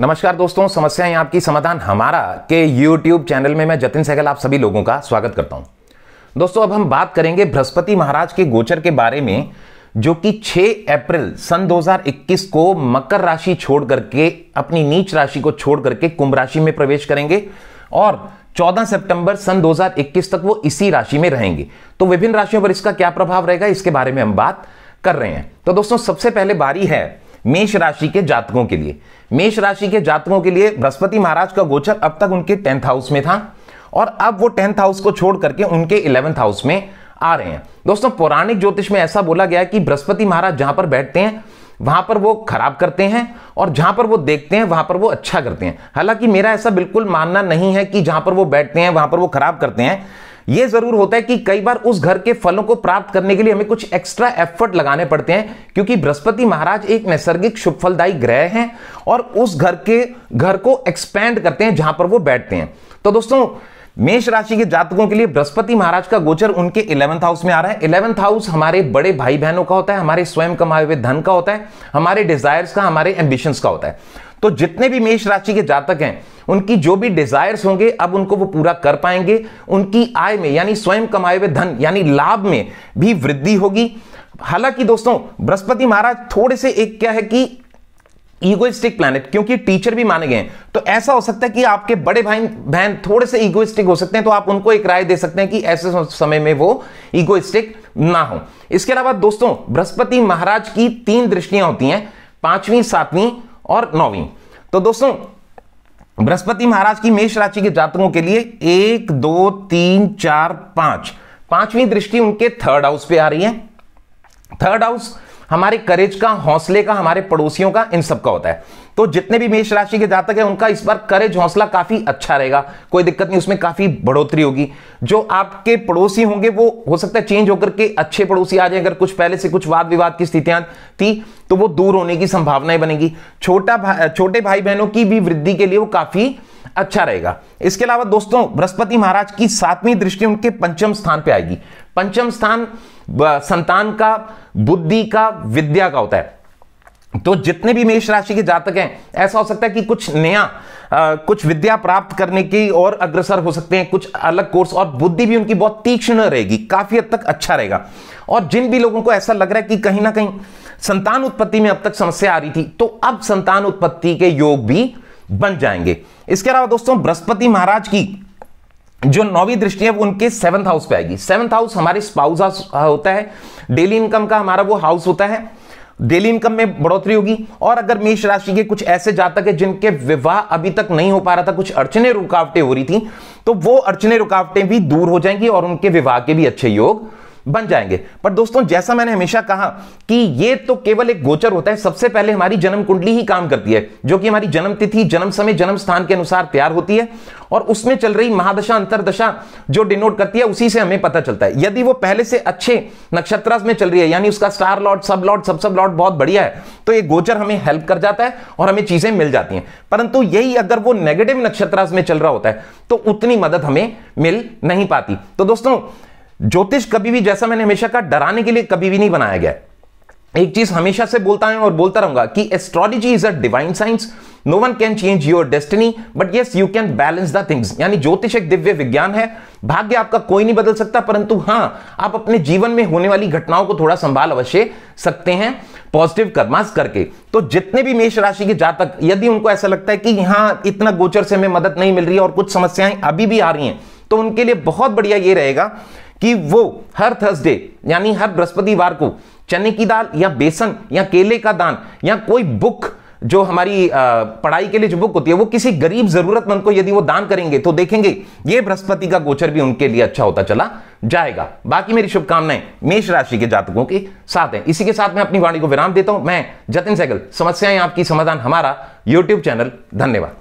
नमस्कार दोस्तों समस्याएं आपकी समाधान हमारा के यूट्यूब चैनल में मैं जतिन सहगल आप सभी लोगों का स्वागत करता हूं दोस्तों अब हम बात करेंगे बृहस्पति महाराज के गोचर के बारे में जो कि 6 अप्रैल सन 2021 को मकर राशि छोड़ करके अपनी नीच राशि को छोड़ करके कुंभ राशि में प्रवेश करेंगे और 14 सितंबर सन 2021 तक वो इसी राशि में रहेंगे तो विभिन्न राशियों पर इसका क्या प्रभाव रहेगा इसके बारे में हम बात कर रहे हैं तो दोस्तों सबसे पहले बारी है मेष राशि के जातकों के लिए मेष राशि के जातकों के लिए बृहस्पति महाराज का गोचर अब तक उनके टेंथ हाउस में था और अब वो टेंथ हाउस को छोड़ करके उनके इलेवेंथ हाउस में आ रहे हैं दोस्तों पौराणिक ज्योतिष में ऐसा बोला गया कि बृहस्पति महाराज जहां पर बैठते हैं वहां पर वो खराब करते हैं और जहां पर वो देखते हैं वहां पर वो अच्छा करते हैं हालांकि मेरा ऐसा बिल्कुल मानना नहीं है कि जहां पर वो बैठते हैं वहां पर वो खराब करते हैं यह जरूर होता है कि कई बार उस घर के फलों को प्राप्त करने के लिए हमें कुछ एक्स्ट्रा एफर्ट लगाने पड़ते हैं क्योंकि बृहस्पति महाराज एक नैसर्गिक शुभ फलदायी ग्रह है और उस घर के घर को एक्सपैंड करते हैं जहां पर वो बैठते हैं तो दोस्तों मेष राशि के जातकों के लिए बृहस्पति महाराज का गोचर उनके इलेवंथ हाउस में आ रहा है इलेवंथ हाउस हमारे बड़े भाई बहनों का होता है हमारे स्वयं कमाए हुए धन का होता है हमारे डिजायर्स का हमारे एम्बिशंस का होता है तो जितने भी मेष राशि के जातक हैं उनकी जो भी डिजायर्स होंगे अब उनको वो पूरा कर पाएंगे उनकी आय में यानी स्वयं कमाए हुए धन यानी लाभ में भी वृद्धि होगी हालांकि दोस्तों बृहस्पति महाराज थोड़े से एक क्या है कि ईगोइस्टिक प्लैनेट क्योंकि टीचर भी माने गए हैं तो ऐसा हो सकता है कि आपके बड़े भाई बहन थोड़े से ईगोइस्टिक हो सकते हैं तो आप उनको एक राय दे सकते हैं कि ऐसे समय में वो ईगोइस्टिक ना हो इसके अलावा दोस्तों बृहस्पति महाराज की तीन दृष्टियां होती हैं पांचवी सातवीं और नौवीं तो दोस्तों बृहस्पति महाराज की मेष राशि के जातकों के लिए एक दो तीन चार पांच पांचवी दृष्टि उनके थर्ड हाउस पे आ रही है थर्ड हाउस हमारे करेज का हौसले का हमारे पड़ोसियों का इन सबका होता है तो जितने भी मेष राशि के जातक है उनका इस बार करेज हौसला काफी अच्छा रहेगा कोई दिक्कत नहीं उसमें काफी बढ़ोतरी होगी जो आपके पड़ोसी होंगे वो हो सकता है चेंज होकर के अच्छे पड़ोसी आ जाए अगर कुछ पहले से कुछ वाद विवाद की स्थितियां थी तो वो दूर होने की संभावनाएं बनेगी छोटा भा, छोटे भाई बहनों की भी वृद्धि के लिए वो काफी अच्छा रहेगा इसके अलावा दोस्तों बृहस्पति महाराज की सातवीं दृष्टि उनके पंचम स्थान पे आएगी पंचम स्थान संतान का बुद्धि का विद्या का होता है तो जितने भी मेष राशि के जातक हैं ऐसा हो सकता है कि कुछ नया आ, कुछ विद्या प्राप्त करने की और अग्रसर हो सकते हैं कुछ अलग कोर्स और बुद्धि भी उनकी बहुत तीक्ष्ण रहेगी काफी हद तक अच्छा रहेगा और जिन भी लोगों को ऐसा लग रहा है कि कहीं ना कहीं संतान उत्पत्ति में अब तक समस्या आ रही थी तो अब संतान उत्पत्ति के योग भी बन जाएंगे इसके अलावा दोस्तों बृहस्पति महाराज की जो नौवीं दृष्टि है वो उनके सेवंथ हाउस पे आएगी सेवंथ हाउस हमारे स्पाउस हाउस होता है डेली इनकम का हमारा वो हाउस होता है डेली इनकम में बढ़ोतरी होगी और अगर मेष राशि के कुछ ऐसे जातक है जिनके विवाह अभी तक नहीं हो पा रहा था कुछ अड़चने रुकावटें हो रही थी तो वो अड़चने रुकावटें भी दूर हो जाएंगी और उनके विवाह के भी अच्छे योग बन जाएंगे पर दोस्तों जैसा मैंने हमेशा कहा कि ये तो केवल एक गोचर होता है सबसे पहले हमारी जन्म कुंडली ही काम करती है जो कि हमारी जन्म तिथि जन्म समय जन्म स्थान के अनुसार तैयार होती है और उसमें चल रही महादशा अंतरदशा जो डिनोट करती है उसी से हमें पता चलता है यदि वो पहले से अच्छे नक्षत्र में चल रही है यानी उसका स्टार लॉट सब लॉट सब सब लॉट बहुत बढ़िया है तो ये गोचर हमें हेल्प कर जाता है और हमें चीजें मिल जाती हैं परंतु यही अगर वो नेगेटिव नक्षत्र में चल रहा होता है तो उतनी मदद हमें मिल नहीं पाती तो दोस्तों ज्योतिष कभी भी जैसा मैंने हमेशा कहा डराने के लिए कभी भी नहीं बनाया गया एक चीज हमेशा से बोलता हूं और बोलता रहूंगा कि astrology is a divine science no one can change your destiny but yes you can balance the things यानी ज्योतिष एक दिव्य विज्ञान है भाग्य आपका कोई नहीं बदल सकता परंतु हां आप अपने जीवन में होने वाली घटनाओं को थोड़ा संभाल अवश्य सकते हैं पॉजिटिव कर्मास करके तो जितने भी मेष राशि के जातक यदि उनको ऐसा लगता है कि यहाँ इतना गोचर से हमें मदद नहीं मिल रही है और कुछ समस्याएं अभी भी आ रही हैं तो उनके लिए बहुत बढ़िया ये रहेगा कि वो हर थर्सडे यानी हर बृहस्पतिवार को चने की दाल या बेसन या केले का दान या कोई बुक जो हमारी पढ़ाई के लिए जो बुक होती है वो किसी गरीब जरूरतमंद को यदि वो दान करेंगे तो देखेंगे ये बृहस्पति का गोचर भी उनके लिए अच्छा होता चला जाएगा बाकी मेरी शुभकामनाएं मेष राशि के जातकों के साथ हैं इसी के साथ मैं अपनी वाणी को विराम देता हूं मैं जतिन सहगल समस्याएं आपकी समाधान हमारा यूट्यूब चैनल धन्यवाद